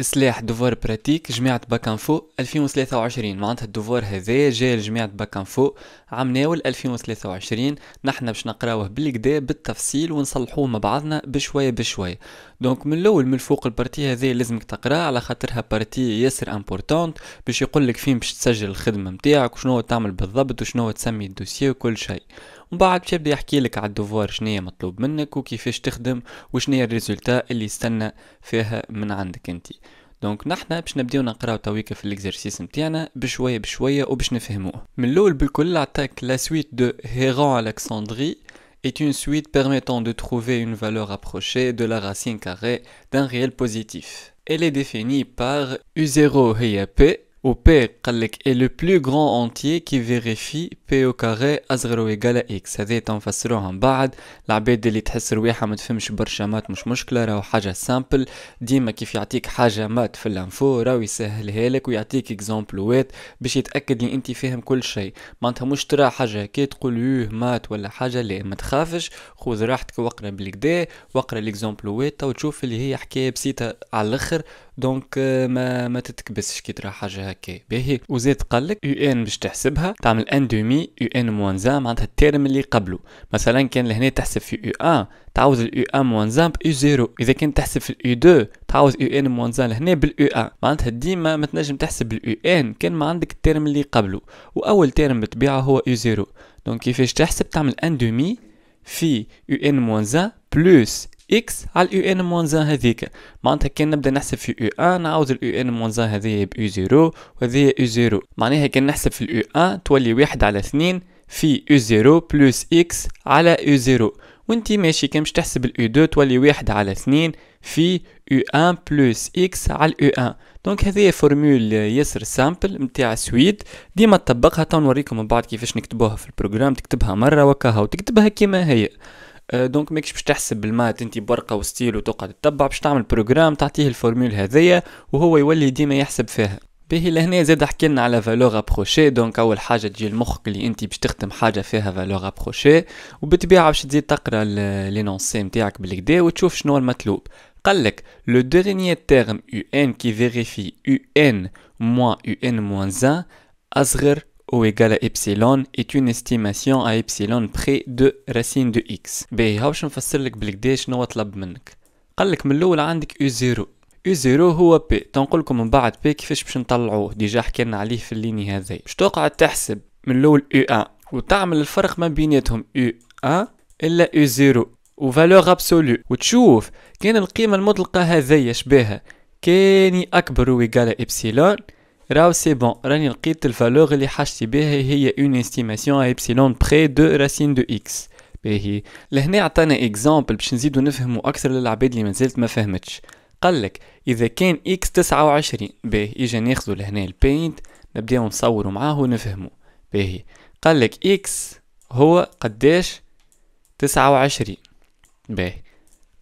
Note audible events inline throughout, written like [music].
سلاح دوفور براتيك جماعة باك انفو 2023 معناتها الدوفور هذا جا لجماعة باك انفو عام ناول 2023 نحنا باش نقراوه بالكدا بالتفصيل ونصلحوه مع بعضنا بشوية بشوية دونك من الأول من فوق البارتي هذا لازمك تقراه على خاطرها بارتي ياسر امبورتونت باش يقولك فين باش تسجل الخدمة متاعك وشنو تعمل بالضبط وشنو تسمي الدوسيي وكل شيء ومن بعد باش يبدا يحكي لك على الدوفوار شنو مطلوب منك وكيفاش تخدم وشنو الريزولتا اللي يستنى فيها من عندك انت دونك نحنا باش نبداو نقراو تويكا في الاكزرسيس نتاعنا بشويه بشويه وباش نفهموه من الاول بالكل عطاك لا سويت دو هيرون الكسندري est une suite permettant de trouver une valeur approchée de la racine carrée d'un réel positif. Elle est définie par U0 et P, و بي قالك اي لو بلو غران اونتيي كي فيريفي بي او كاري اصغر و ايكالا اكس هاذي تنفسروها من بعد العباد اللي تحس رواحها ما تفهمش مات مش مشكله راهو حاجه سامبل ديما كيف يعطيك حاجه مات في الانفو راهو يسهلها لك ويعطيك اكزومبلوات باش يتاكد ان انت فاهم كل شيء معناتها مش ترى حاجه هكا تقول يوه مات ولا حاجه لا ما تخافش خذ راحتك وقرا بالكدا وقرا واقرا تو تشوف اللي هي حكايه بسيطه على الاخر دونك ما ما تتكبسش كي ترى حاجه هكا باهي وزيد قال لك يو ان باش تحسبها تعمل ان دومي يو ان موان زان معناتها الترم اللي قبله مثلا كان لهنا تحسب في يو ان تعوز الاو ان موان زان بيو زيرو اذا كان تحسب في اليو دو تعوز يو ان موان زان لهنا بالاو ان معناتها ديما ما تنجم تحسب الاو ان كان ما عندك الترم اللي قبله واول ترم بالطبيعه هو يو زيرو دونك كيفاش تحسب تعمل ان دومي في يو ان موان زان بلوس x على u n موان زان هذيك معناتها كان نبدا نحسب في u 1 نعاود u n موان زان هذيا ب u 0 وهذيا u 0 معناها كان نحسب في ال u 1 تولي واحد على اثنين في u 0 بلس x على u 0 وانتي ماشي كان باش تحسب u 2 تولي واحد على اثنين في u 1 بلس x على u 1 دونك هذه فورمول ياسر سامبل نتاع سويد ديما تطبقها تو نوريكم من بعد كيفاش نكتبوها في البروغرام تكتبها مره وكاها وتكتبها كيما هي أه، دونك ماكش باش تحسب بالمات انت بورقه وستيل وتقعد تتبع باش تعمل بروجرام تعطيه الفورمول هذيا وهو يولي ديما يحسب فيها باهي لهنا زاد حكينا على فالور ابروشي دونك اول حاجه تجي لمخك اللي انت باش تخدم حاجه فيها فالور ابروشي وبالطبيعه باش تزيد تقرا لينونسي نتاعك بالكدا وتشوف شنو المطلوب قالك لو تيرم ان كي فيريفي يو ان موان يو ان موان 1 اصغر O égale à epsilon est une estimation à epsilon près de racine de x باهي هاو باش نفسر لك بالكدا شنو طلب منك قالك من الاول عندك u 0 u 0 هو بي تنقول من بعد بي كيفاش باش نطلعوه ديجا حكينا عليه في الليني هذا باش تقعد تحسب من الاول u 1 وتعمل الفرق ما بيناتهم u 1 الا u 0 وفالور ابسولو وتشوف كان القيمه المطلقه هذيا شبيها. كان اكبر ويقال ابسيلون راو سي بون راني لقيت الفالور اللي حاجتي بها هي اون استيماسيون ايبسيلون بري دو راسين دو اكس باهي لهنا عطانا اكزامبل باش نزيدو نفهمو اكثر للعباد اللي مازالت ما فهمتش قالك اذا كان اكس 29 باهي اجا ناخذو لهنا البينت نبداو نصورو معاه ونفهمو باهي قالك اكس هو قداش 29 باهي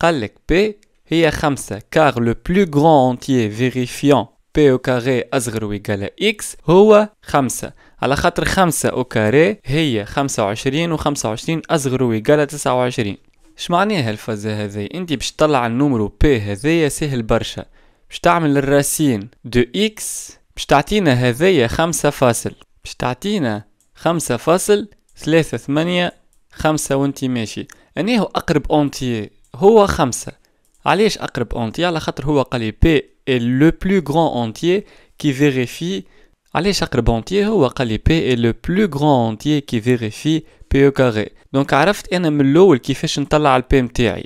قالك بي هي خمسة كار لو بلو grand انتيي vérifiant بي او كاري أصغر ويقال إكس هو خمسة على خاطر خمسة أو كاري هي خمسة وعشرين وخمسة وعشرين أصغر ويقال تسعة وعشرين اش معناها الفازة هذي انت باش تطلع النومرو بي هذي سهل برشا باش تعمل الراسين دو إكس باش تعطينا هذي خمسة فاصل باش تعطينا خمسة فاصل ثلاثة ثمانية خمسة وانت ماشي أنا هو أقرب أونتي هو خمسة علاش اقرب اونتي على خاطر هو قال لي بي اي لو بلو غران اونتي كي فيريفي علاش اقرب اونتي هو قال لي بي اي لو بلو غران اونتي كي فيريفي بي او كاري دونك عرفت انا من الاول كيفاش نطلع البي نتاعي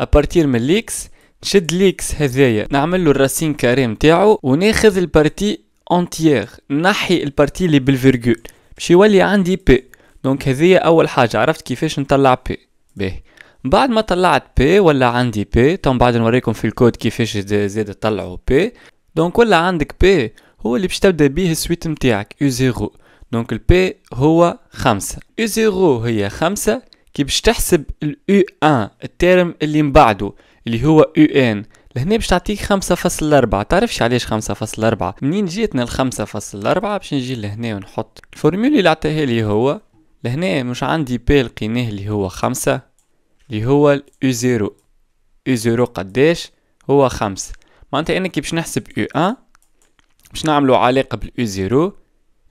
ابارتير من ليكس نشد ليكس هذايا نعمل له الراسين كاري نتاعو وناخذ البارتي اونتيير نحي البارتي اللي بالفيرغول باش يولي عندي بي دونك هذه اول حاجه عرفت كيفاش نطلع بي به بعد ما طلعت بي ولا عندي بي تو بعد نوريكم في الكود كيفاش زاد طلعوا بي دونك ولا عندك بي هو اللي باش تبدا بيه السويت نتاعك يو زيرو دونك البي هو خمسة يو زيرو هي خمسة كي باش تحسب اليو ان الترم اللي من بعده اللي هو يو ان لهنا باش تعطيك خمسة أربعة تعرفش علاش خمسة أربعة منين جيتنا فاصل أربعة باش نجي لهنا ونحط الفورمول اللي عطاها لي هو لهنا مش عندي بي لقيناه اللي هو خمسة اللي هو ال U0 U0 قداش هو خمس معناتها انا كي باش نحسب U1 باش نعملو علاقة بال U0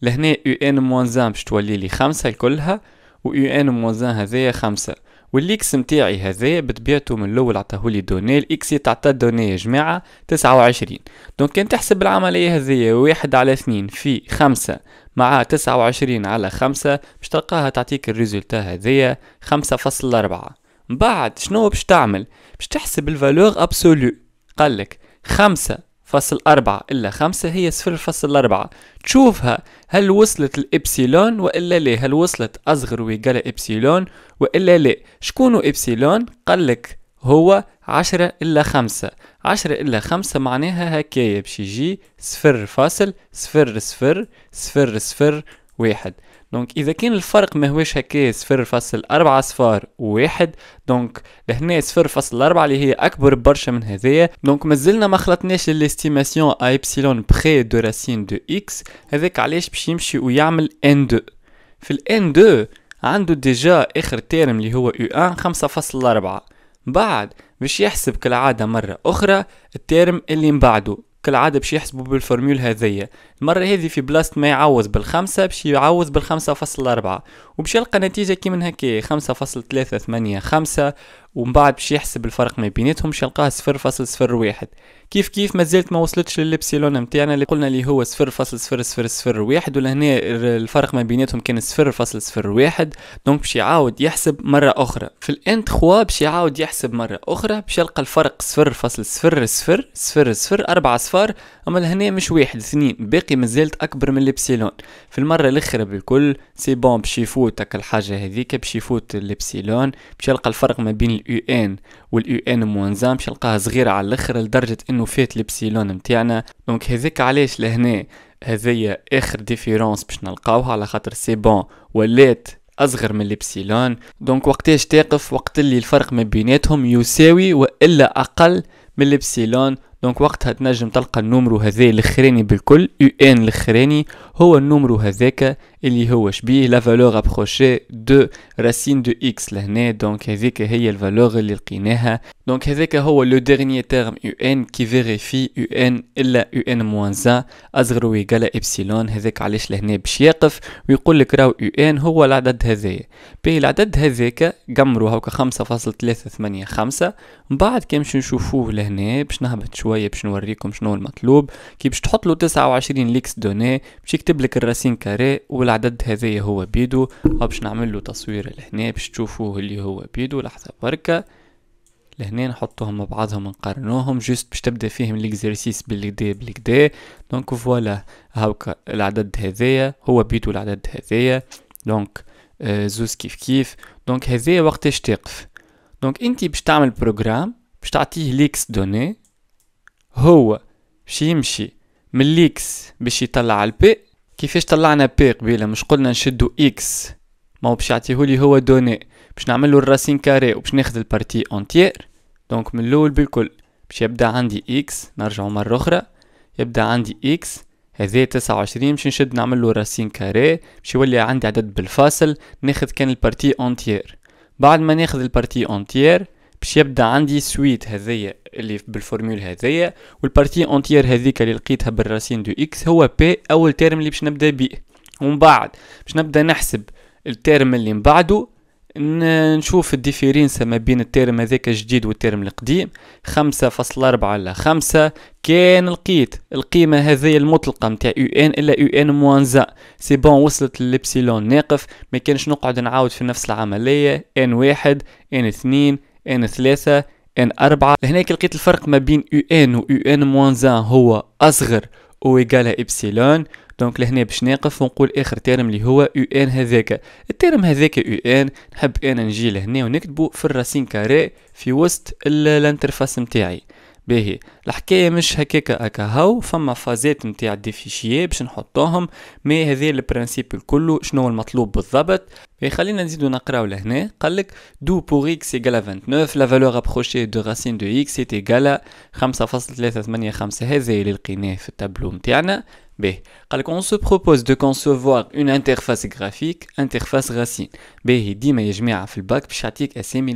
لهنا UN موان 1 باش تولي لي خمسة كلها و UN موان 1 هذايا خمسة والاكس متاعي هذا بطبيعته من الاول عطاهولي دوني الاكس تعطى دوني يا جماعه تسعة وعشرين دونك كان تحسب العمليه هذه واحد على اثنين في خمسة مع تسعة وعشرين على خمسة باش تلقاها تعطيك الريزولتا هذه خمسة فاصل أربعة بعد شنو باش تعمل باش تحسب الفالور ابسولو قالك خمسة فاصل أربعة إلا خمسة هي صفر فاصل أربعة تشوفها هل وصلت الإبسيلون وإلا لا هل وصلت أصغر ويقال إبسيلون وإلا لا شكون إبسيلون قالك هو عشرة إلا خمسة عشرة إلا خمسة معناها هكايا باش يجي صفر فاصل صفر صفر صفر صفر واحد دونك اذا كان الفرق ما هوش هكا صفر فاصل أربعة صفار واحد دونك لهنا صفر فاصل أربعة اللي هي اكبر برشا من هذايا دونك مازلنا ما خلطناش للاستيماسيون ا ايبسيلون بخي دو راسين دو اكس هذاك علاش باش يمشي ويعمل ان دو في الان دو عنده ديجا اخر تيرم اللي هو يو ان خمسة فاصل أربعة بعد باش يحسب كالعادة مرة أخرى التيرم اللي من بعده كالعادة باش يحسبوا بالفورميول هذيا المرة هذه في بلاصة ما يعوز بالخمسة باش يعوز بالخمسة فاصل أربعة وباش يلقى نتيجة كي من هكا خمسة فاصل ثلاثة ثمانية خمسة ومن بعد باش يحسب الفرق ما بيناتهم باش يلقاه صفر فاصل صفر واحد كيف كيف ما زالت ما وصلتش للإبسيلون نتاعنا اللي قلنا اللي هو صفر فاصل صفر صفر صفر واحد ولهنا الفرق ما بيناتهم كان صفر فاصل صفر واحد دونك باش يعاود يحسب مرة أخرى في الان تخوا باش يعاود يحسب مرة أخرى باش يلقى الفرق صفر فاصل صفر صفر صفر صفر أربعة صفار أما لهنا مش واحد اثنين باقي باقي مازالت اكبر من الابسيلون في المره الاخيره بالكل سي بون باش يفوت الحاجه هذيك باش يفوت الابسيلون باش يلقى الفرق ما بين الاو ان والاو ان موان باش يلقاها صغيره على الاخر لدرجه انه فات الابسيلون نتاعنا دونك هذيك علاش لهنا هذيا اخر ديفيرونس باش نلقاوها على خاطر سي بون ولات اصغر من الابسيلون دونك وقتاش تقف وقت اللي الفرق ما بيناتهم يساوي والا اقل من الابسيلون دونك وقتها تنجم تلقى النومرو هذا الاخراني بالكل يو ان الاخراني هو النمرو هذاك اللي هو شبيه لا فالور ابروشي دو راسين دو اكس لهنا دونك هذيك هي الفالور اللي لقيناها دونك هذاك هو لو ديرني تيرم يو ان كي فيريفي يو ان الا يو ان موان زا اصغر ويقال ابسيلون هذاك علاش لهنا باش يقف ويقول لك راهو يو ان هو العدد هذايا بيه العدد هذاك قمرو هاكا خمسة خمسة من بعد كي نمشي نشوفوه لهنا باش نهبط شويه باش نوريكم شنو المطلوب كي باش تحط له وعشرين ليكس دوني باش يكتب لك الراسين كاري والعدد هذايا هو بيدو باش نعمل له تصوير لهنا باش تشوفوه اللي هو بيدو لحظه بركه لهنا نحطوهم مع بعضهم نقارنوهم جست باش تبدا فيهم ليكزرسيس بالكدا بالكدا دونك فوالا هاوكا العدد هذايا هو بيدو العدد هذايا دونك آه زوز كيف كيف دونك هذايا وقتاش تقف دونك انت باش تعمل بروجرام باش تعطيه ليكس دوني هو باش يمشي من ليكس باش يطلع على البي كيفاش طلعنا بي قبيله مش قلنا نشدو اكس ما هو باش يعطيهولي هو دوني باش نعملو الراسين كاري وباش ناخذ البارتي اونتيير دونك من الاول بالكل باش يبدا عندي اكس نرجعو مره اخرى يبدا عندي اكس هذا 29 باش نشد نعمل له راسين كاري باش يولي عندي عدد بالفاصل ناخذ كان البارتي اونتيير بعد ما ناخذ البارتي اونتيير باش يبدا عندي سويت هذيا اللي بالفورمول هذيا والبارتي اونتيير هذيك اللي لقيتها بالراسين دو اكس هو بي اول تيرم اللي باش نبدا بيه ومن بعد باش نبدا نحسب التيرم اللي من بعده نشوف الديفيرينس ما بين التيرم هذاك الجديد والتيرم القديم خمسة فاصلة أربعة على خمسة كان لقيت القيمة هذه المطلقة متاع يو ان إلا يو ان موان زا سي بون وصلت للإبسيلون ناقف ما كانش نقعد نعاود في نفس العملية ان واحد ان اثنين ان ثلاثة ان أربعة لهناك لقيت الفرق ما بين يو ان و يو ان موان زان هو أصغر أو إيكالا إبسيلون دونك لهنا باش نقف ونقول اخر تيرم اللي هو يو ان هذاك التيرم هذاك يو ان نحب انا نجي لهنا ونكتبو في الراسين كاري في وسط الانترفاس نتاعي باهي الحكاية مش هكاكا هكا هاو فما فازات نتاع دي فيشيي باش نحطوهم مي هذا البرانسيب الكل شنو المطلوب بالضبط خلينا نزيدو نقراو لهنا قالك دو بور اكس ايكالا 29 لا فالور ابروشي دو راسين دو اكس ايت ايكالا 5.385 هذا اللي لقيناه في التابلو نتاعنا B. On se propose de concevoir une interface graphique, interface racine. B. Il dit, mais je mets à bac,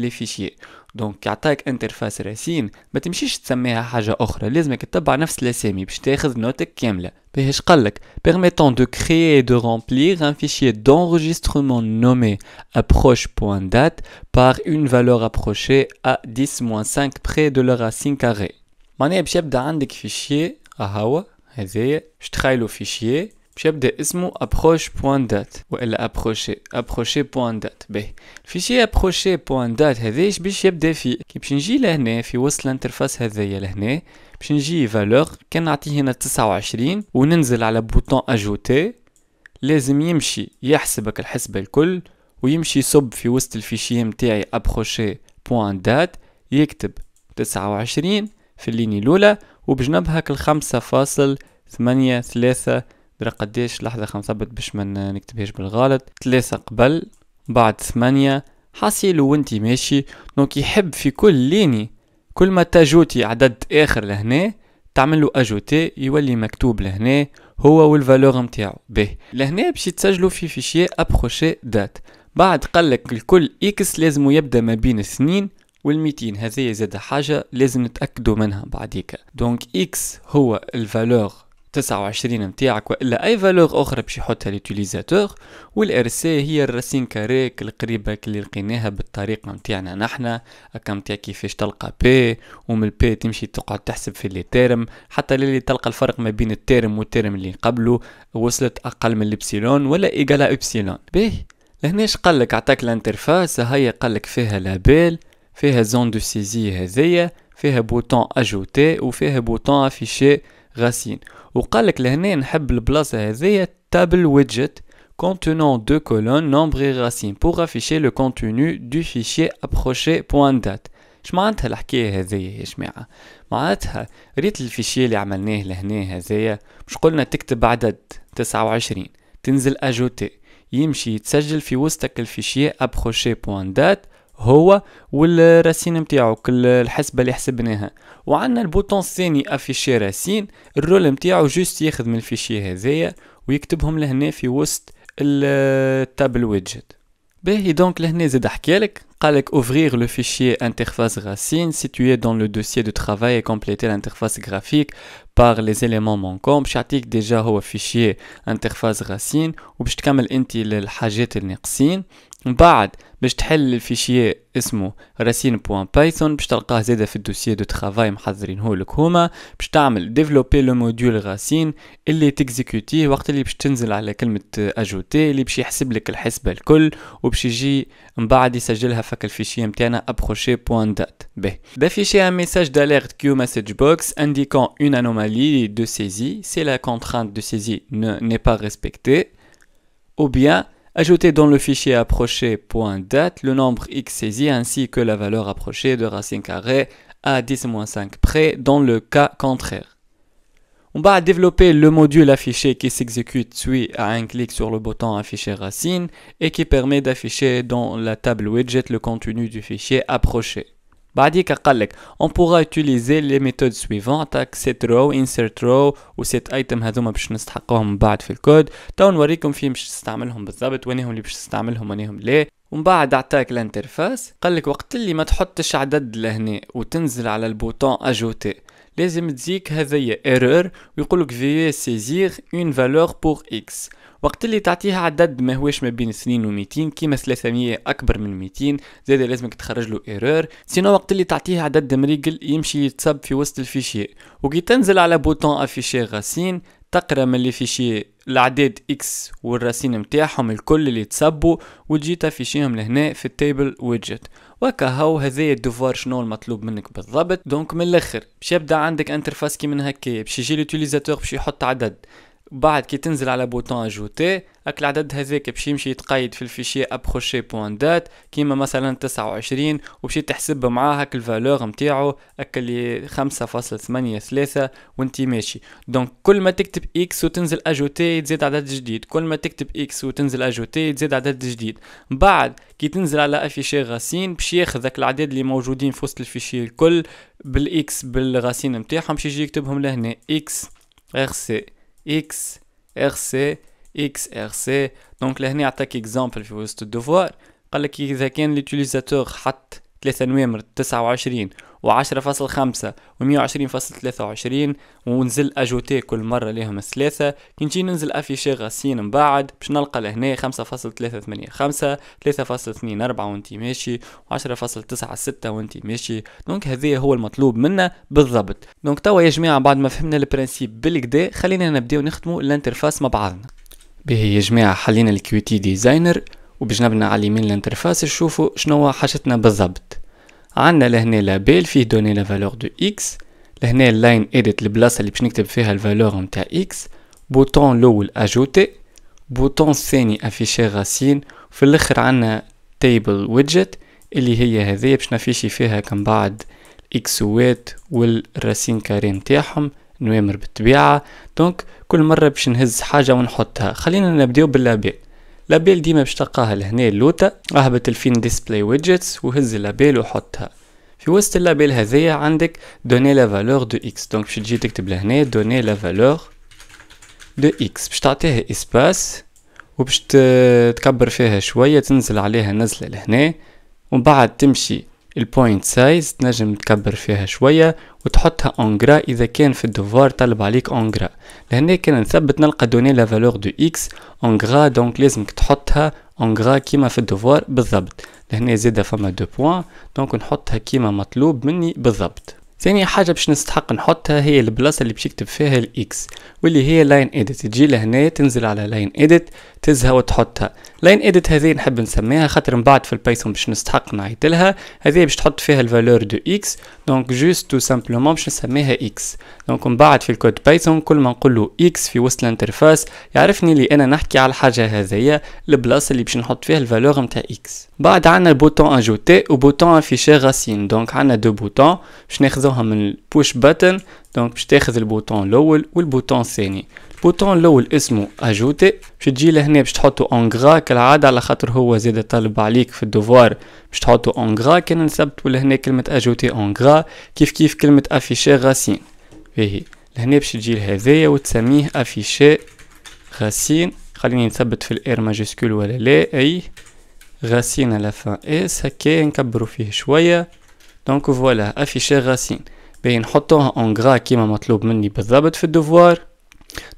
les fichiers. Donc, quand on as une interface racine, mais tu ne peux pas simplement faire quelque chose Il est nécessaire que tu aies la même semelle. Je te choisis le tout complet. Parce que, permettant de créer et de remplir un fichier d'enregistrement nommé approche.dat par une valeur approchée à 10 5 près de la racine carrée. Maintenant, je vais donner un fichier, fichiers. Ah ouais, c'est. Je le fichier. باش يبدا اسمه ابروش بوان دات والا ابروشي ابروشي بوان دات به فيشي ابروشي بوان دات هذاش باش يبدا فيه كي باش نجي لهنا في وسط الانترفاس هذايا لهنا باش نجي فالور كان نعطيه هنا 29 وننزل على بوتون اجوتي لازم يمشي يحسبك الحسبة الكل ويمشي يصب في وسط الفيشي متاعي ابروشي بوان دات يكتب 29 في الليني الاولى وبجنبها الخمسة فاصل ثمانية ثلاثة برا قديش لحظة خمسة باش ما نكتبهاش بالغلط ثلاثة قبل بعد ثمانية حاسيل وانتي ماشي دونك يحب في كل ليني كل ما تاجوتي عدد اخر لهنا تعملو اجوتي يولي مكتوب لهنا هو والفالور نتاعو به لهنا باش تسجلو في فيشيه ابروشي دات بعد قالك الكل اكس لازم يبدا ما بين السنين والميتين 200 هذه زاد حاجه لازم نتاكدوا منها بعديك دونك اكس هو الفالور 29 متاعك والا اي فالور اخرى باش يحطها ليوتيليزاتور والار سي هي الراسين كاريك القريبه اللي لقيناها بالطريقه متاعنا نحنا هكا متاع كيفاش تلقى بي ومن البي تمشي تقعد تحسب في لي تيرم حتى للي تلقى الفرق ما بين التيرم والتيرم اللي قبله وصلت اقل من الابسيلون ولا ايجالا ابسيلون به لهناش قالك عطاك الانترفاس هاي قالك فيها لابيل فيها زون دو سيزي هذيا فيها بوتون اجوتي وفيها بوتون افيشي غاسين وقال لك لهنا نحب البلاصه هذه table widget contenant deux colonnes nombre et racine pour afficher le contenu du fichier point date اش معناتها الحكايه هذيا يا جماعه معناتها ريت الفيشيه اللي عملناه لهنا هذايا مش قلنا تكتب عدد 29 تنزل اجوتي يمشي يتسجل في وسطك الفيشيه دات هو والراسين نتاعو الحسبه اللي حسبناها وعندنا البوتون الثاني افيشي راسين الرول نتاعو جوست ياخذ من الفيشي هذايا ويكتبهم لهنا في وسط التابل ويدجت [hesitation] باهي دونك لهنا زاد حكالك قالك اوفرير لو فيشي interface راسين سيتوي دون لو dossier دو ترافاي et كومبليتي الانترفاس جرافيك بار لي زيليمون manquants باش يعطيك ديجا هو فيشي انترفاس راسين وباش تكمل انت الحاجات الناقصين من بعد باش تحل الفيشي اسمه راسين بوان بايثون باش تلقاه زاده في الدوسي دو ترافاي محضرينه لك هما باش تعمل ديفلوبي لو موديول راسين اللي تيكزيكوتي وقت اللي باش تنزل على كلمه اجوتي اللي باش يحسب لك الحسبه الكل وباش يجي من بعد يسجلها فك الفيشي نتاعنا ابروشي بوان دات به دا فيشي ان ميساج داليرت كيو مسج بوكس indiquant une anomalie de saisie si la contrainte de saisie ني با ريسبكتي او بيان Ajoutez dans le fichier approché.date le nombre x saisi ainsi que la valeur approchée de racine carrée à 10-5 près dans le cas contraire. On va développer le module affiché qui s'exécute suite à un clic sur le bouton afficher racine et qui permet d'afficher dans la table widget le contenu du fichier approché. بعديك قال لك on pourra utiliser les méthodes suivantes عطاك set row insert row و set item هذوما باش نستحقوهم من بعد في الكود تو نوريكم فين باش تستعملهم بالضبط وينهم اللي باش تستعملهم وينهم لا ومن بعد عطاك الانترفاس قال لك وقت اللي ما تحطش عدد لهنا وتنزل على البوتون اجوتي لازم تزيك هذايا ايرور ويقول لك veuillez سيزير اون فالور بور اكس وقت اللي تعطيها عدد ما هوش ما بين سنين و 200 كيما 300 اكبر من 200 زاد لازمك تخرج له ايرور سينو وقت اللي تعطيها عدد مريقل يمشي يتصب في وسط الفيشي وكي تنزل على بوتون افيشي غاسين تقرا من الفيشي الاعداد اكس والراسين متاعهم الكل اللي تصبوا وتجي تافيشيهم لهنا في التيبل ويدجت هاو هذايا الدوفار شنو المطلوب منك بالضبط دونك من الاخر باش يبدا عندك انترفاس كي من هكايا باش يجي لوتيليزاتور باش يحط عدد بعد كي تنزل على بوتون اجوتي اك العدد هذاك باش يمشي يتقيد في الفيشي ابروشي بوان دات كيما مثلا 29 وباش تحسب معاه هاك الفالور نتاعو اك اللي 5.83 وانت ماشي دونك كل ما تكتب اكس وتنزل اجوتي تزيد عدد جديد كل ما تكتب اكس وتنزل اجوتي تزيد عدد جديد بعد كي تنزل على افيشي غاسين باش ياخذ هاك العدد اللي موجودين في وسط الفيشي الكل بالاكس بالغاسين نتاعهم باش يجي يكتبهم لهنا اكس ار سي اكس ار سي اكس ار سي دونك لهنا يعطيك اكزامبل في وسط الدفوار قال لك اذا كان ليتيليزاتور حط ثلاثة نوامر تسعة وعشرين و10.5 و120.23 ونزل اجوتي كل مرة ليهم الثلاثة كي نجي ننزل افيشي غاسين من بعد باش نلقى لهنا 5.385 3.24 وانت ماشي و10.96 وانت ماشي دونك هذا هو المطلوب منا بالضبط دونك توا يا جماعة بعد ما فهمنا البرانسيب بالكدا خلينا نبداو نخدموا الانترفاس مع بعضنا به يا جماعة حلينا الكيوتي ديزاينر وبجنبنا على اليمين الانترفاس نشوفوا شنو حاجتنا بالضبط عندنا لهنا لابيل فيه دوني لا فالور دو اكس لهنا اللاين اديت البلاصه اللي باش نكتب فيها الفالور نتاع اكس بوتون لول اجوتي بوتون الثاني افيشي غاسين في الاخر عندنا تيبل ويدجت اللي هي هذه باش نافيشي فيها كم بعد ويت والراسين كاري نتاعهم نوامر بالطبيعه دونك كل مره باش نهز حاجه ونحطها خلينا نبداو باللابيل لابيل ديما باش تلقاها لهنا اللوتا اهبط الفين ديسبلاي ويدجتس وهز لابيل وحطها في وسط اللابيل هذايا عندك دوني لا فالور دو اكس دونك باش تجي تكتب لهنا دوني لا فالور دو اكس باش تعطيها اسباس وباش تكبر فيها شوية تنزل عليها نزلة لهنا ومن بعد تمشي البوينت سايز تنجم تكبر فيها شوية وتحطها اونغرا اذا كان في الدوفار طلب عليك اونغرا لهنا كان نثبت نلقى دوني لا فالور دو اكس اونغرا دونك لازمك تحطها اونغرا كيما في الدوفار بالضبط لهنا زيدا فما دو بوان دونك نحطها كيما مطلوب مني بالضبط ثاني حاجة باش نستحق نحطها هي البلاصة اللي باش يكتب فيها الاكس واللي هي لاين اديت تجي لهنا تنزل على لاين اديت تزها وتحطها لاين اديت هذه نحب نسميها خاطر من بعد في البايثون باش نستحق نعيطلها هذه باش تحط فيها الفالور دو اكس دونك جوست تو سامبلومون باش نسميها اكس دونك من بعد في الكود بايثون كل ما نقول له اكس في وسط الانترفاس يعرفني اللي انا نحكي على الحاجة هذيا البلاصة اللي باش نحط فيها الفالور نتاع اكس بعد عندنا بوتون اجوتي وبوتون افيشي غاسين دونك عندنا دو بوتون باش ناخذهم ناخدوها من البوش باتن دونك باش تاخذ البوتون الاول والبوتون الثاني البوتون الاول اسمه اجوتي باش تجي لهنا باش تحطو غرا كالعاده على خاطر هو زيد طلب عليك في الدوفوار باش تحطو غرا كان نثبتو لهنا كلمه اجوتي غرا كيف كيف كلمه افيشي غاسين باهي لهنا باش تجي لهذايا وتسميه افيشي غاسين خليني نثبت في الار ماجيسكول ولا لا اي غاسين على فان اس هكا نكبرو فيه شويه دونك فوالا افيشي غاسين باهي نحطوها اون غرا كيما مطلوب مني بالضبط في الدفوار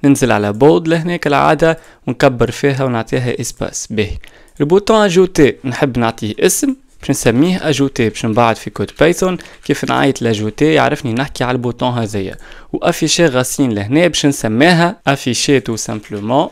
ننزل على بولد لهنا كالعادة ونكبر فيها ونعطيها اسباس باهي البوتون اجوتي نحب نعطيه اسم باش نسميه اجوتي باش نبعد في كود بايثون كيف نعيط لاجوتي يعرفني نحكي على البوتون هذايا وافيشي غاسين لهنا باش نسميها افيشي تو سامبلومون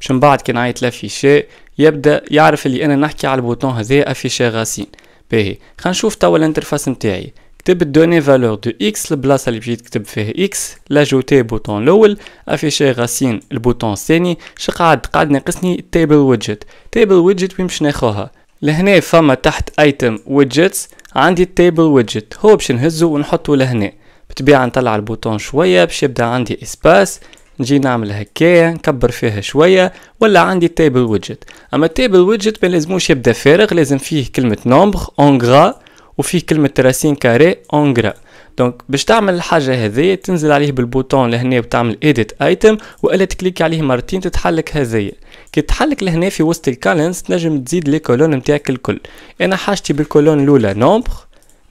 باش نبعد كي نعيط لافيشي يبدا يعرف اللي انا نحكي على البوتون هذايا افيشي غاسين باهي خلينا نشوف توا الانترفاس نتاعي كتب دوني فالور دو اكس البلاصه اللي بجيت كتب فيها اكس لاجوتي بوتون الاول افيشي غاسين البوتون الثاني شقعد قعد ناقصني تيبل ويدجت تيبل ويدجت وين باش ناخوها لهنا فما تحت ايتم ويدجتس عندي تيبل ويدجت هو باش نهزو ونحطو لهنا بطبيعة نطلع البوتون شوية باش يبدا عندي اسباس نجي نعمل هكايا نكبر فيها شوية ولا عندي تيبل ويدجت اما التيبل ويدجت ما لازموش يبدا فارغ لازم فيه كلمة نومبر اونغرا وفيه كلمة راسين كاري اون غرا دونك باش تعمل الحاجة هذيا تنزل عليه بالبوتون لهنا وتعمل ايديت ايتم والا تكليك عليه مرتين تتحلك هذيا كي تحلك لهنا في وسط الكالنس تنجم تزيد لي كولون نتاعك الكل انا حاجتي بالكولون الاولى نومبر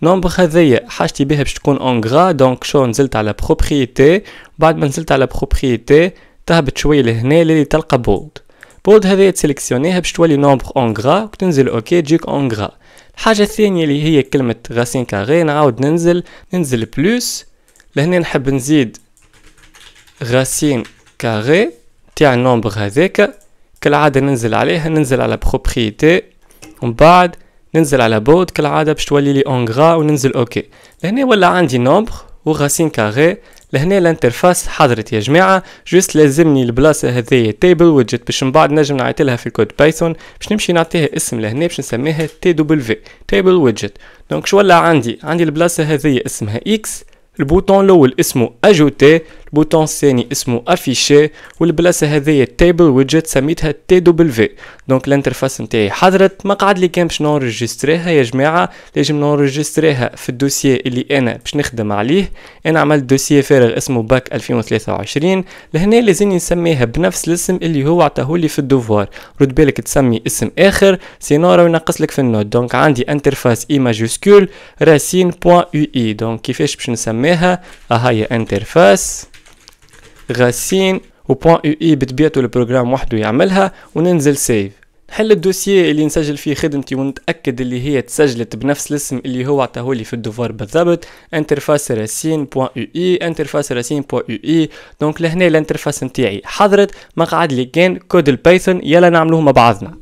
نومبر هذايا حاجتي بها باش تكون غرا دونك شو نزلت على بروبريتي بعد ما نزلت على بروبريتي تهبط شويه لهنا للي تلقى بولد بولد هذايا تسيليكسيونيها باش تولي نومبر غرا وتنزل اوكي تجيك غرا الحاجه الثانيه اللي هي كلمه غاسين كاري نعاود ننزل ننزل بلوس لهنا نحب نزيد غاسين كاري تاع النومبر هذاك كالعاده ننزل عليها ننزل على بروبريتي ومن بعد ننزل على بود كالعاده باش تولي لي اونغرا وننزل اوكي لهنا ولا عندي نومبر وغاسين كاري لهنا الانترفاس حضرت يا جماعه جوست لازمني البلاصه هذيا تيبل ويدجت باش من بعد نجم نعيطلها في الكود بايثون باش نمشي نعطيها اسم لهنا باش نسميها تي دبل في تيبل ويدجت دونك شو ولا عندي عندي البلاصه هذيا اسمها اكس البوتون الاول اسمه اجوتي بوتون ثاني اسمه افيشي والبلاصه هذه تيبل ويدجت سميتها تي دبل في دونك الانترفاس نتاعي حضرت مقعد لي كان باش نونجستريها يا جماعه لازم نونجستريها في الدوسيي اللي انا باش نخدم عليه انا عملت دوسيي فارغ اسمه باك 2023 لهنا لازمني نسميها بنفس الاسم اللي هو عطاه لي في الدوفوار رد بالك تسمي اسم اخر سينو راه ينقص لك في النوت دونك عندي انترفاس اي ماجوسكول راسين بوان يو اي دونك كيفاش باش نسميها ها هي انترفاس غاسين وبوان او اي بطبيعته البروجرام وحده يعملها وننزل سيف نحل الدوسيي اللي نسجل فيه خدمتي ونتاكد اللي هي تسجلت بنفس الاسم اللي هو عطاهولي في الدوفار بالضبط انترفاس راسين بوان او اي انترفاس راسين بوان او اي دونك لهنا الانترفاس نتاعي حضرت مقعد لي كان كود البايثون يلا نعملوه مع بعضنا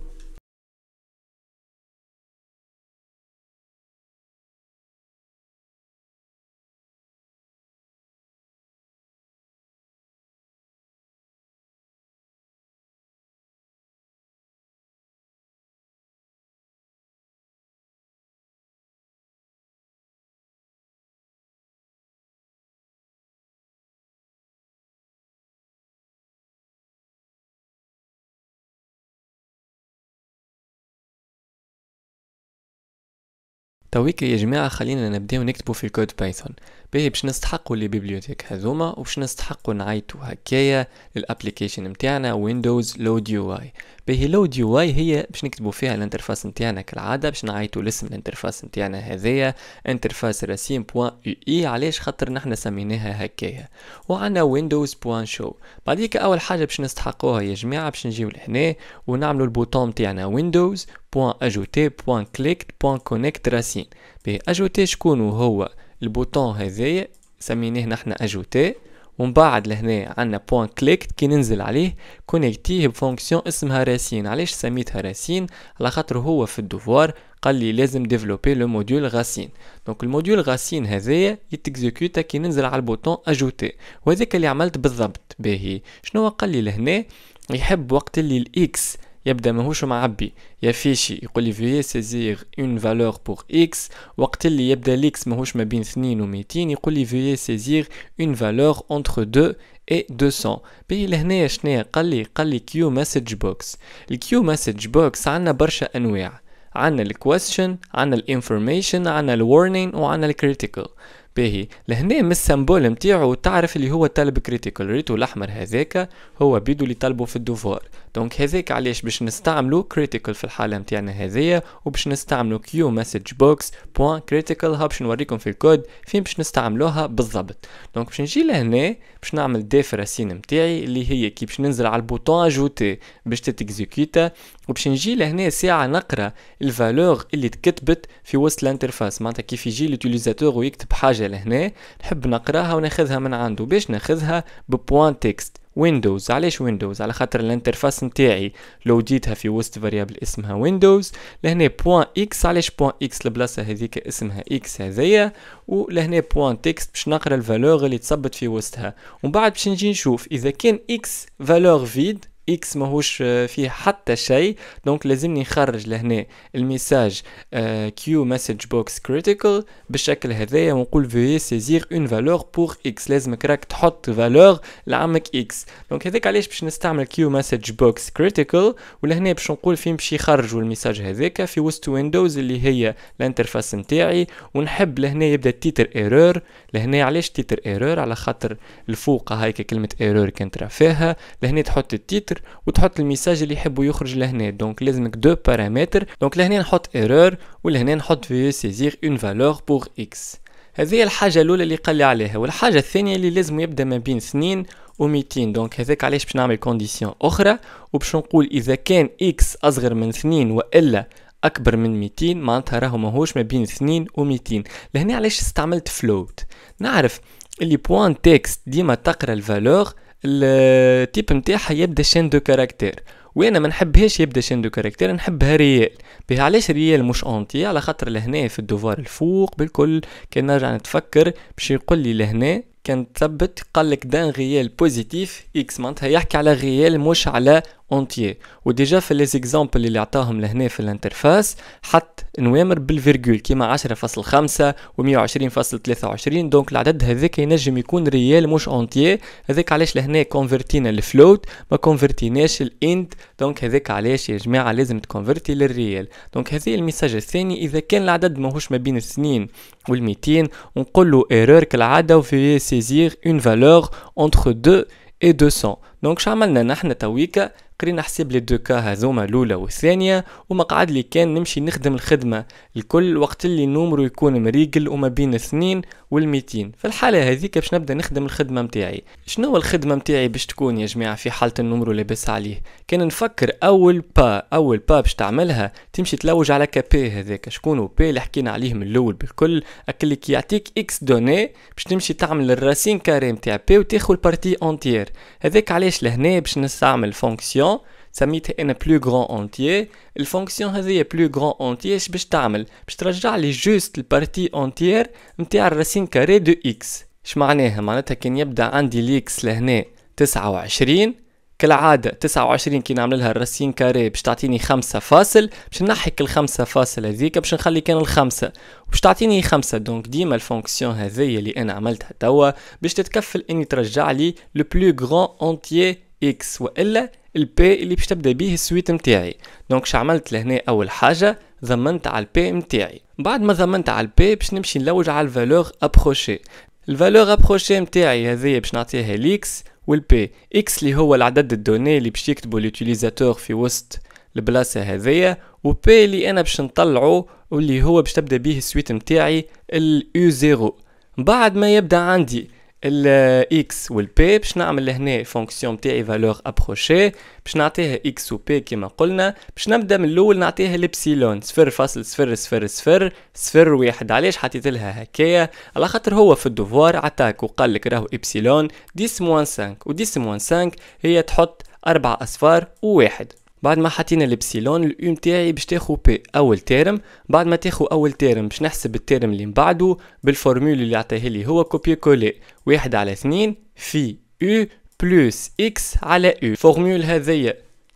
تويك يا جماعة خلينا نبداو نكتبو في الكود بايثون باهي باش نستحقوا لي بيبليوتيك هذوما وباش نستحقوا نعيطوا هكايا للابليكيشن نتاعنا ويندوز لود يو اي باهي لود يو اي هي باش نكتبوا فيها الانترفاس نتاعنا كالعاده باش نعيطوا الاسم الانترفاس نتاعنا هذايا انترفاس راسيم بوان يو اي علاش خاطر نحنا سميناها هكايا وعنا ويندوز بوان شو بعديك اول حاجه باش نستحقوها يا جماعه باش نجيو لهنا ونعملوا البوطون نتاعنا ويندوز بوان اجوتي بوان كليك بوان كونيكت راسين باهي اجوتي شكون هو البوتون هذايا سميناه نحنا اجوتي ومن بعد لهنا عندنا بوان كليك كي ننزل عليه كونيكتيه بفونكسيون اسمها راسين علاش سميتها راسين على خاطر هو في الدوفوار قال لي لازم ديفلوبي لو موديول غاسين دونك الموديول غاسين هذايا يتكزيكوتا كي ننزل على البوتون اجوتي وهذاك اللي عملت بالضبط باهي شنو قال لي لهنا يحب وقت اللي الاكس يبدا ماهوش معبي يا فيشي يقول لي فيي سيزير اون فالور بور اكس وقت اللي يبدا الاكس ماهوش ما بين 2 و 200 يقول لي فيي سيزير اون فالور اونتر 2 اي 200 بي لهنا شنو قال لي قال لي كيو مسج بوكس الكيو مسج بوكس عندنا برشا انواع عندنا الكويستشن عندنا الانفورميشن عندنا الورنينج وعندنا الكريتيكال باهي لهنا من السمبول نتاعو تعرف اللي هو طلب كريتيكال ريت الاحمر هذاك هو بيدو اللي طلبوا في الدوفوار دونك هذاك علاش باش نستعملو كريتيكال في الحاله نتاعنا هذيا وباش نستعملو كيو مسج بوكس بوان كريتيكال ها باش نوريكم في الكود فين باش نستعملوها بالضبط دونك باش نجي لهنا باش نعمل ديف راسين نتاعي اللي هي كي باش ننزل على البوتون اجوتي باش تتكزيكيتا وباش نجي لهنا ساعه نقرا الفالور اللي تكتبت في وسط الانترفاس معناتها كيف يجي لوتيليزاتور ويكتب حاجه لهنا نحب نقراها وناخذها من عنده باش ناخذها ببوان تكست ويندوز علاش ويندوز على خاطر الانترفاس نتاعي لو ديتها في وسط فاريابل اسمها ويندوز لهنا بوان اكس علاش بوان اكس البلاصه هذيك اسمها اكس هذيا ولهنا بوان تكست باش نقرا الفالور اللي تثبت في وسطها ومن بعد باش نجي نشوف اذا كان اكس فالور فيد اكس ماهوش آه، فيه حتى شيء دونك لازمني نخرج لهنا الميساج كيو مسج بوكس كريتيكال بالشكل هذايا ونقول فيي سيزير اون فالور بور اكس لازمك راك تحط فالور لعمك اكس دونك هذاك علاش باش نستعمل كيو مسج بوكس كريتيكال ولهنا باش نقول فين باش يخرجوا الميساج هذاك في وسط ويندوز اللي هي الانترفاس نتاعي ونحب لهنا يبدا تيتر ايرور لهنا علاش تيتر ايرور على خاطر الفوق هايك كلمه ايرور كانت فيها لهنا تحط التيتر بارامتر وتحط الميساج اللي يحبوا يخرج لهنا دونك لازمك دو بارامتر دونك لهنا نحط ايرور ولهنا نحط في سيزير اون فالور بور اكس هذه الحاجة الأولى اللي قال لي عليها والحاجة الثانية اللي لازم يبدأ ما بين اثنين و 200 دونك هذاك علاش باش نعمل كونديسيون أخرى وباش نقول إذا كان إكس أصغر من اثنين وإلا أكبر من 200 معناتها راهو ماهوش ما بين اثنين و 200 لهنا علاش استعملت فلوت نعرف اللي بوان تكست ديما تقرا الفالور التيب نتاعها يبدا شين دو كاركتير وانا ما نحبهاش يبدا شين دو كاركتير نحبها ريال بها علاش ريال مش اونتي على خاطر لهنا في الدوار الفوق بالكل كان نرجع نتفكر باش يقول لي لهنا كان تثبت قال لك دان ريال بوزيتيف اكس معناتها يحكي على ريال مش على entier وديجا في لي زيكزامبل اللي عطاهم لهنا في الانترفاس حط نوامر بالفيرجول كيما 10.5 و120.23 دونك العدد هذاك ينجم يكون ريال مش اونتيي هذاك علاش لهنا كونفرتينا الفلوت ما كونفرتيناش الاند دونك هذاك علاش يا جماعه لازم تكونفرتي للريال دونك هذه الميساج الثاني اذا كان العدد ماهوش ما بين السنين وال200 نقول له ايرور كالعاده وفي سيزير اون فالور اونتر 2 و 200 دونك شعملنا عملنا نحن تويكا قرينا حساب لي دو كا هذوما الاولى والثانيه ومقعد لي كان نمشي نخدم الخدمه الكل وقت اللي نومرو يكون مريقل وما بين اثنين والميتين في الحاله هذيك باش نبدا نخدم الخدمه متاعي شنو الخدمه متاعي باش تكون يا جماعه في حاله النومرو لاباس عليه كان نفكر اول با اول با باش تعملها تمشي تلوج على كابي هذاك شكون بي اللي حكينا عليه من الاول بالكل اكلك يعطيك اكس دوني باش تمشي تعمل الراسين كاري متاع بي وتاخذ البارتي اونتيير هذاك علاش لهنا باش نستعمل فونكسيون فونكسيون سميتها انا بلو غران اونتي الفونكسيون هذه بلو غران اونتي اش باش تعمل باش ترجع لي جوست البارتي اونتيير نتاع الراسين كاري دو اكس اش معناها معناتها كان يبدا عندي ليكس لهنا 29 كالعادة 29 كي نعمل لها الراسين كاري باش تعطيني خمسة فاصل باش نحك الخمسة فاصل هذيك باش نخلي كان الخمسة باش تعطيني خمسة دونك ديما الفونكسيون هذيا اللي انا عملتها توا باش تتكفل اني ترجع لي لو بلو غران اونتيي اكس والا البي اللي باش تبدا بيه السويت نتاعي دونك شعملت لهنا اول حاجه ضمنت على البي نتاعي بعد ما ضمنت على البي باش نمشي نلوج على الفالور ابروشي الفالور ابروشي نتاعي هذه باش نعطيها الاكس والبي اكس اللي هو العدد الدوني اللي باش يكتبوا لوتيليزاتور في وسط البلاصه هذيا وبي اللي انا باش نطلعه واللي هو باش تبدا بيه السويت نتاعي اليو زيرو بعد ما يبدا عندي الاكس euh, والبي باش نعمل لهنا فونكسيون تاعي فالور ابروشي باش نعطيها اكس وبي كيما قلنا باش نبدا من الاول نعطيها لبسيلون صفر فاصل صفر صفر صفر صفر واحد علاش حطيت لها هكايا على خاطر هو في الدوفوار عطاك وقال لك راهو ابسيلون 10 موان 5 و 10 موان 5 هي تحط اربع اصفار وواحد بعد ما حطينا الابسيلون الام متاعي باش تاخو بي اول تيرم بعد ما تاخو اول تيرم باش نحسب التيرم اللي من بعده بالفورمول اللي عطاه لي هو كوبي كولي واحد على اثنين في او بلوس اكس على او فورمول هذيا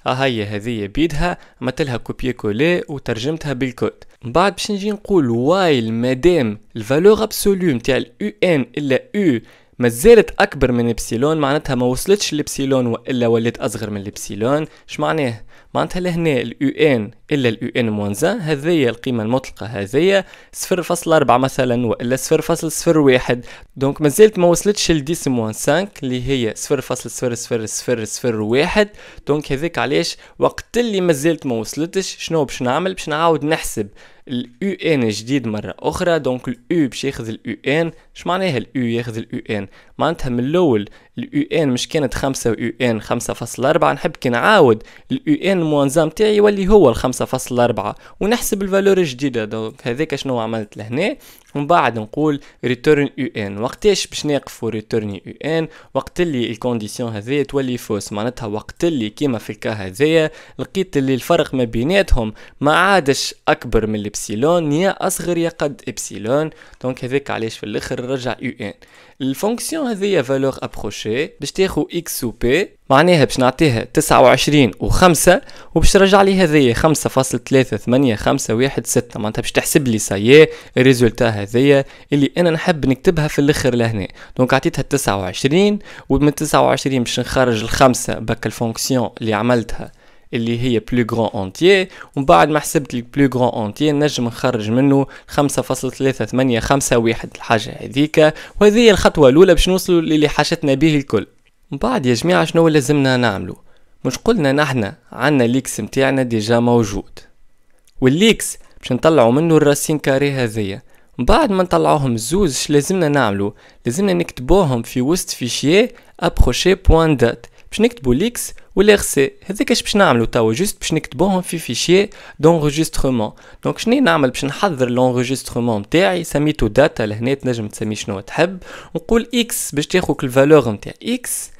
ها هي بيدها عملتلها كوبي كولي وترجمتها بالكود من بعد باش نجي نقول وايل مادام الفالور ابسولو نتاع اليو ان الا او ما زالت اكبر من ابسيلون معناتها ما وصلتش لابسيلون والا ولات اصغر من الابسيلون اش معناه معناتها لهنا الـ UN الا الـ un موانزان هذيا القيمه المطلقه هذيا صفر فاصل أربعة مثلا والا صفر فاصل صفر واحد دونك مازلت ما وصلتش لديس موان 5 اللي هي صفر فاصل صفر صفر صفر صفر واحد دونك هذاك علاش وقت اللي مازلت ما وصلتش شنو باش نعمل باش نعاود نحسب الـ UN جديد مره اخرى دونك U باش ياخذ الـ UN اش معناها U ياخذ الـ UN معناتها من الاول اليو ان مش كانت خمسة و ان خمسة فاصل أربعة نحب كي نعاود اليو ان موانزام تاعي يولي هو الخمسة فاصل أربعة ونحسب الفالور الجديدة دونك هذاك شنو عملت لهنا ومن بعد نقول ريتورن يو ان وقتاش باش نقفوا ريتورن يو ان وقت اللي الكونديسيون هذيا تولي فوس معناتها وقت اللي كيما في الكا هذيا لقيت اللي الفرق ما بيناتهم ما عادش اكبر من الابسيلون يا اصغر يا قد ابسيلون دونك هذاك علاش في الاخر رجع يو ان الفونكسيون هذيا فالور ابروش الكوشي باش تاخو اكس و بي معناها باش نعطيها تسعة و 5 وباش ترجع لي هذيا خمسة ثمانية خمسة واحد ستة معناتها باش تحسب لي سايي الريزولتا هذيا اللي أنا نحب نكتبها في الآخر لهنا دونك عطيتها تسعة ومن تسعة باش نخرج الخمسة بك الفونكسيون اللي عملتها اللي هي بلو غران اونتيي ومن بعد ما حسبت البلو غران اونتيي نجم نخرج منه 5.3851 الحاجه هذيك وهذه الخطوه الاولى باش نوصلوا للي حاشتنا به الكل من بعد يا جماعه شنو لازمنا نعملو مش قلنا نحنا عنا ليكس متاعنا ديجا موجود والليكس باش نطلعوا منه الراسين كاري هذيا بعد ما نطلعوهم الزوز اش لازمنا نعملو لازمنا نكتبوهم في وسط فيشيه ابروشي بوان دات باش نكتبو ليكس والاغساء هذاك باش نعملو توا جوست باش نكتبوهم في فيشي دونغوجيسترومون دونك شني نعمل باش نحضر لونغوجيسترومون نتاعي سميتو داتا لهنا تنجم تسمي شنو تحب نقول اكس باش تاخذ الفالور نتاع اكس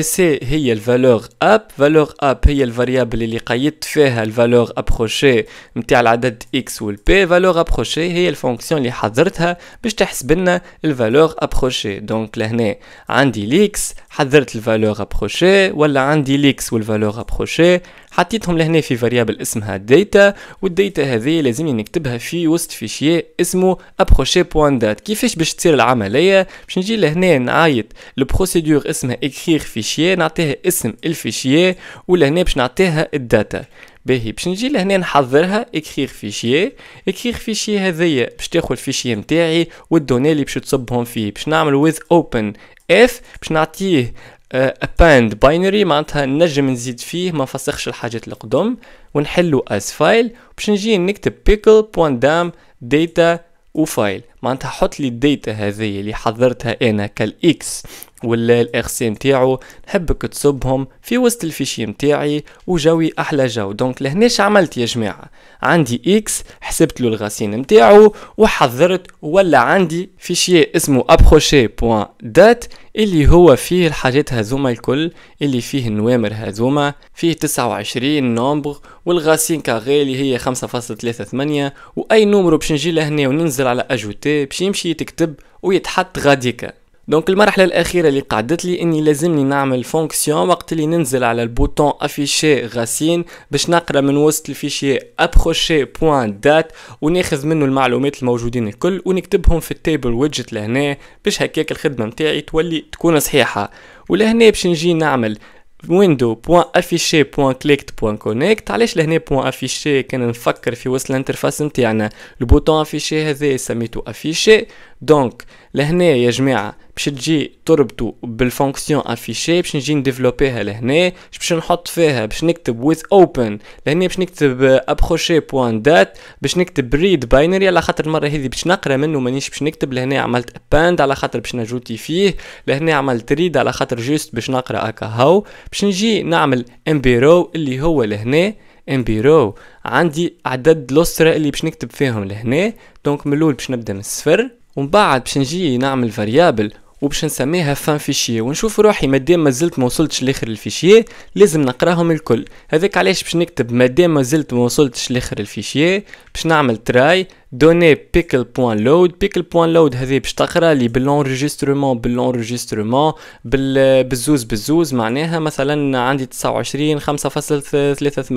سي هي الفالور اب فالور اب هي الفاريابل اللي قيدت فيها الفالور ابروشي نتاع العدد اكس والبي فالور ابروشي هي الفونكسيون اللي حضرتها باش تحسب لنا الفالور ابروشي دونك لهنا عندي ليكس حضرت الفالور ابروشي ولا عندي ليكس والفالور ابروشي حطيتهم لهنا في فاريابل اسمها داتا والداتا هذه لازمني نكتبها في وسط فيشيه اسمه بوان دات كيفاش باش تصير العمليه باش نجي لهنا نعيط البروسيدور اسمها اكرير فيشيه نعطيها اسم الفيشيه ولهنا باش نعطيها الداتا باهي باش نجي لهنا نحضرها اكريغ فيشيه اكريغ فيشيه هذيا باش تاخذ الفيشيه نتاعي والدوني اللي باش تصبهم فيه باش نعمل with open اف باش نعطيه أه، append binary معناتها نجم نزيد فيه ما نفسخش الحاجات القدم ونحلو as file باش نجي نكتب pickle.dam data وفايل معناتها حط لي الداتا هذه اللي حضرتها انا كالاكس ولا الاغ سي نتاعو نحبك تصبهم في وسط الفيشي نتاعي وجوي احلى جو دونك لهنا عملت يا جماعه عندي اكس حسبت له الغسيل نتاعو وحضرت ولا عندي فيشي اسمه دات اللي هو فيه الحاجات هذوما الكل اللي فيه النوامر هذوما فيه 29 نومبر والغاسين كاغي اللي هي 5.38 واي نومرو باش نجي لهنا وننزل على اجوتي باش يمشي يتكتب ويتحط غاديكا دونك المرحله الاخيره اللي قعدت لي اني لازمني نعمل فونكسيون وقت اللي ننزل على البوتون افيشي غاسين باش نقرا من وسط الفيشي ابروشي بوان دات وناخذ منه المعلومات الموجودين الكل ونكتبهم في التيبل ويدجت لهنا باش هكاك الخدمه نتاعي تولي تكون صحيحه ولهنا باش نجي نعمل window.affiché.clicked.connect علاش لهنا بوان افيشي كان نفكر في وسط الانترفاس نتاعنا البوتون افيشي هذا سميته افيشي دونك لهنا يا جماعه باش تجي تربطو بالفونكسيون افيشي باش نجي نديفلوبيها لهنا باش نحط فيها باش نكتب with اوبن لهنا باش نكتب ابخوشي بوان دات باش نكتب read باينري على خاطر المره هذي باش نقرا منه مانيش باش نكتب لهنا عملت باند على خاطر باش نجوتي فيه لهنا عملت ريد على خاطر جوست باش نقرا هكا هاو باش نجي نعمل امبيرو اللي هو لهنا امبيرو عندي عدد لوسترا اللي باش نكتب فيهم لهنا دونك من الاول باش نبدا من الصفر ومن بعد باش نجي نعمل فاريابل وباش نسميها فان فيشيه ونشوف روحي مادام ما زلت ما وصلتش لاخر الفيشي لازم نقراهم الكل هذاك علاش باش نكتب مادام ما زلت ما وصلتش لاخر الفيشي باش نعمل تراي دوني بيكل بوان لود بيكل بوان لود هذه باش تقرا لي بالانرجسترومون بال بالزوز بالزوز معناها مثلا عندي 29 5.38 10.5 3.24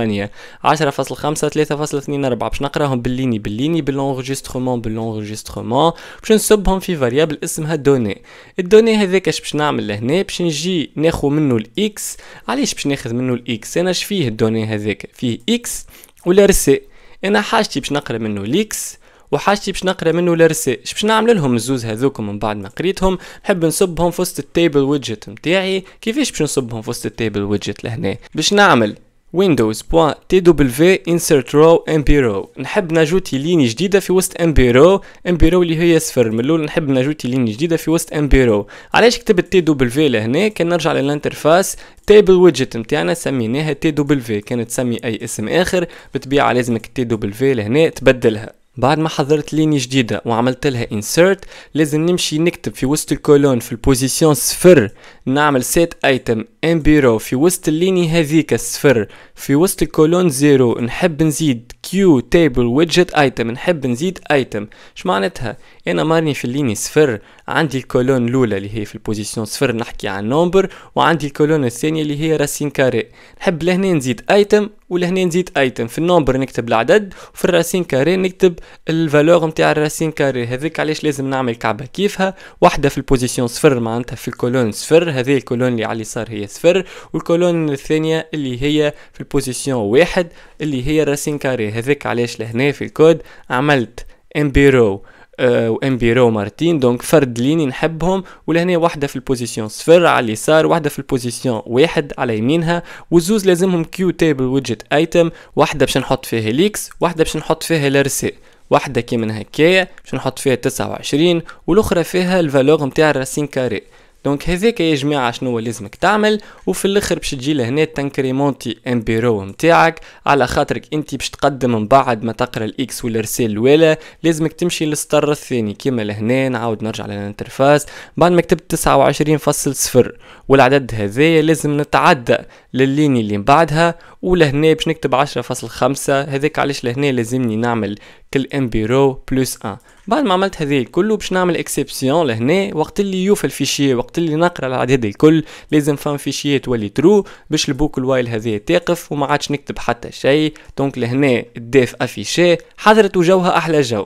باش نقراهم بالليني بالليني بالانرجسترومون بالانرجسترومون باش نصبهم في فاريابل اسمها دوني الدوني هذاك اش باش نعمل لهنا باش نجي ناخذ منه الاكس علاش باش ناخذ منه الاكس انا اش فيه الدوني هذاك فيه اكس ولا رسي انا حاجتي باش نقرا منه الاكس وحاجتي باش نقرا منه الرسائل باش نعمل لهم الزوز هذوكم من بعد ما قريتهم نحب نصبهم في وسط التيبل ويدجت نتاعي كيفاش باش نصبهم في وسط التيبل ويدجت لهنا باش نعمل windows.tw insert row mp row نحب نجوتي ليني جديدة في وسط mp row mp row اللي هي صفر من الاول نحب نجوتي ليني جديدة في وسط mp row علاش كتبت tw لهنا كان نرجع للانترفاس تيبل ويدجت نتاعنا سميناها tw كانت تسمي اي اسم اخر بطبيعة لازمك tw لهنا تبدلها بعد ما حضرت ليني جديدة وعملت لها insert لازم نمشي نكتب في وسط الكولون في البوزيسيون صفر نعمل set item in بيرو في وسط الليني هذيك الصفر في وسط الكولون زيرو نحب نزيد كيو table widget item نحب نزيد item اش معناتها انا مارني في الليني صفر عندي الكولون الاولى اللي هي في البوزيسيون صفر نحكي عن نومبر وعندي الكولون الثانيه اللي هي راسين كاري نحب لهنا نزيد item ولهنا نزيد ايتم في النومبر نكتب العدد وفي الراسين كاري نكتب الفالور نتاع الراسين كاري هذيك علاش لازم نعمل كعبه كيفها واحده في البوزيسيون صفر معناتها في الكولون صفر هذه الكولون اللي على اليسار هي صفر والكولون الثانية اللي هي في البوزيسيون واحد اللي هي راسين كاري هذاك علاش لهنا في الكود عملت امبيرو آه، وامبيرو مارتين دونك فرد ليني نحبهم ولهنا واحده في البوزيسيون صفر على اليسار واحده في البوزيسيون واحد على يمينها وزوز لازمهم كيو تيبل ويدجت ايتم واحده باش نحط فيها ليكس واحده باش نحط فيها الارسي واحده كي من هكايا باش نحط فيها 29 والاخرى فيها الفالور نتاع الراسين كاري دونك هذاك يا جماعه شنو لازمك تعمل وفي الاخر باش تجي لهنا تنكريمونتي ان بيرو نتاعك على خاطرك انت باش تقدم من بعد ما تقرا الاكس ولا الرساله ولا لازمك تمشي للسطر الثاني كيما لهنا نعاود نرجع للانترفاس بعد ما كتبت 29 فصل صفر والعدد هذايا لازم نتعدى للليني اللي بعدها ولهنا باش نكتب عشرة خمسة هذاك علاش لهنا لازمني نعمل كل ام بي رو بلس ان بعد ما عملت هذا كله باش نعمل اكسبسيون لهنا وقت اللي يوفى الفيشي وقت اللي نقرا العدد الكل لازم فان فيشي تولي ترو باش البوك الوايل هذه تقف وما عادش نكتب حتى شيء دونك لهنا الداف افيشي حضرت وجوها احلى جو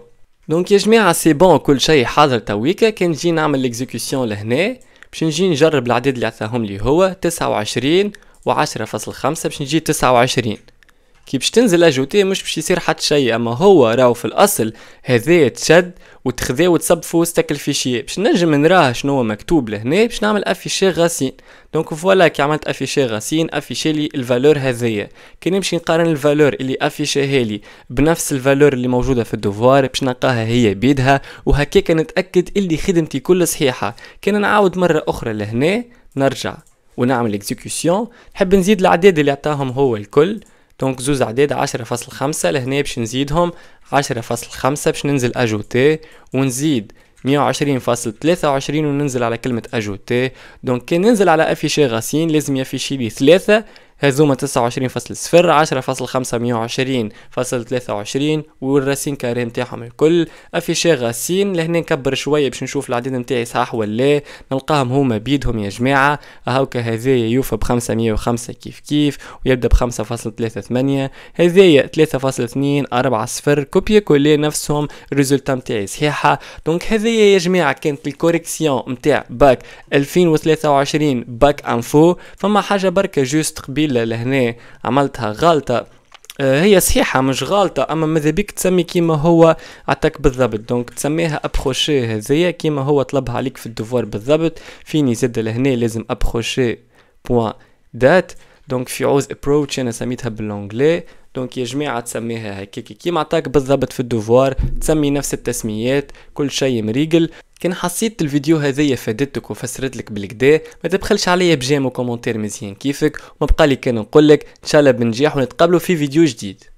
دونك يا جماعه سي بون كل شيء حاضر تويكا كان نجي نعمل ليكزيكسيون لهنا باش نجي نجرب العدد اللي عطاهم لي هو 29 وعشرة 105 خمسة باش نجي تسعة وعشرين كي باش تنزل اجوتي مش باش يصير حتى شيء اما هو راهو في الاصل هذايا تشد وتخذاه وتصب في وسطك الفيشيه باش نجم نراه شنو مكتوب لهنا باش نعمل افيشي غاسين دونك فوالا كي عملت افيشي غاسين افيشي لي الفالور هذايا كي نمشي نقارن الفالور اللي افيشي هالي بنفس الفالور اللي موجوده في الدوفوار باش نلقاها هي بيدها وهكاك نتاكد اللي خدمتي كل صحيحه كان نعاود مره اخرى لهنا نرجع ونعمل اكزيكيوسيون نحب نزيد الاعداد اللي عطاهم هو الكل دونك زوز اعداد 10.5 لهنا باش نزيدهم 10.5 باش ننزل اجوتي ونزيد 120.23 وننزل على كلمة اجوتي دونك كي ننزل على افيشي غاسين لازم يافيشي لي ثلاثة هزومة 29.0 فاصل صفر عشرة خمسة مية وعشرين ثلاثة وعشرين والراسين كارين نتاعهم الكل افيشي غاسين لهنا نكبر شوية باش نشوف العدد نتاعي صح ولا لا نلقاهم هما بيدهم يا جماعة هاوكا هذايا يوفى بخمسة مية وخمسة كيف كيف ويبدا بخمسة 5.38 ثلاثة ثمانية هذايا ثلاثة فاصل اثنين أربعة صفر كولي نفسهم ريزولتا نتاعي صحيحة دونك هذايا يا جماعة كانت الكوريكسيون نتاع باك 2023 باك انفو فما حاجة بركة جوست قبيل القبيله لهنا عملتها غلطه آه، هي صحيحة مش غلطة أما ماذا بيك تسمي كيما هو عطاك بالضبط دونك تسميها أبخوشي هذيا كيما هو طلبها عليك في الدفوار بالضبط فيني زاد لهنا لازم أبخوشي بوان دات دونك في عوز ابروتش انا سميتها باللونجلي دونك يا جماعه تسميها هكاك كيما عطاك بالضبط في الدوفوار تسمي نفس التسميات كل شيء مريقل كان حسيت الفيديو هذايا فادتك وفسرت لك بالكدا ما تبخلش عليا بجيم وكومنتير مزيان كيفك وما كان نقول لك ان شاء الله بنجاح ونتقابلوا في فيديو جديد